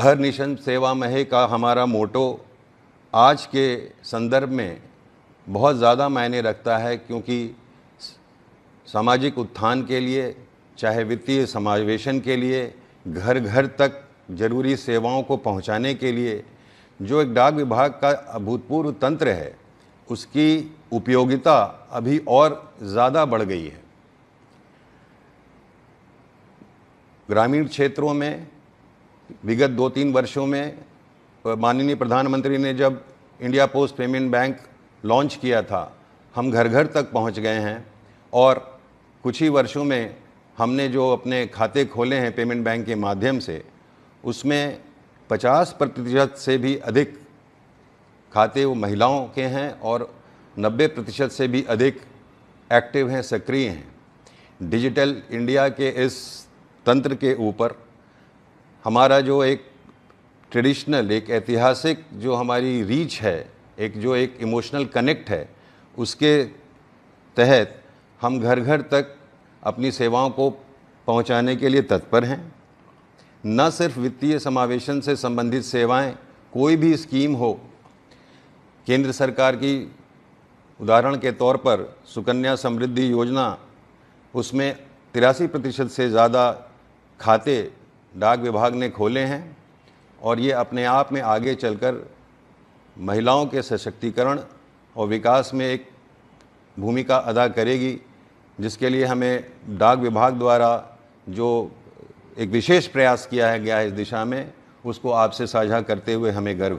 अहर Neesham सेवा महे का हमारा मोटो आज के संदर्भ में बहुत ज़्यादा मायने रखता है क्योंकि सामाजिक उत्थान के लिए चाहे वित्तीय समावेशन के लिए घर घर तक जरूरी सेवाओं को पहुंचाने के लिए जो एक डाक विभाग का अभूतपूर्व तंत्र है उसकी उपयोगिता अभी और ज़्यादा बढ़ गई है ग्रामीण क्षेत्रों में विगत दो तीन वर्षों में माननीय प्रधानमंत्री ने जब India Post Payment Bank launch किया था हम घर घर तक पहुंच गए हैं और कुछ ही वर्षों में हमने जो अपने खाते खोले हैं पेमेंट बैंक के माध्यम से उसमें 50 प्रतिशत से भी अधिक खाते वो महिलाओं के हैं और 90 प्रतिशत से भी अधिक एक्टिव हैं सक्रिय हैं डिजिटल इंडिया के इस तंत्र के ऊपर हमारा जो एक ट्रेडिशनल एक ऐतिहासिक जो हमारी रीच है एक जो एक इमोशनल कनेक्ट है उसके तहत हम घर घर तक अपनी सेवाओं को पहुंचाने के लिए तत्पर हैं न सिर्फ वित्तीय समावेशन से संबंधित सेवाएं कोई भी स्कीम हो केंद्र सरकार की उदाहरण के तौर पर सुकन्या समृद्धि योजना उसमें तिरासी प्रतिशत से ज़्यादा खाते डाक विभाग ने खोले हैं और ये अपने आप में आगे चलकर महिलाओं के सशक्तिकरण और विकास में एक भूमिका अदा करेगी जिसके लिए हमें डाक विभाग द्वारा जो एक विशेष प्रयास किया है गया है इस दिशा में उसको आपसे साझा करते हुए हमें गर्व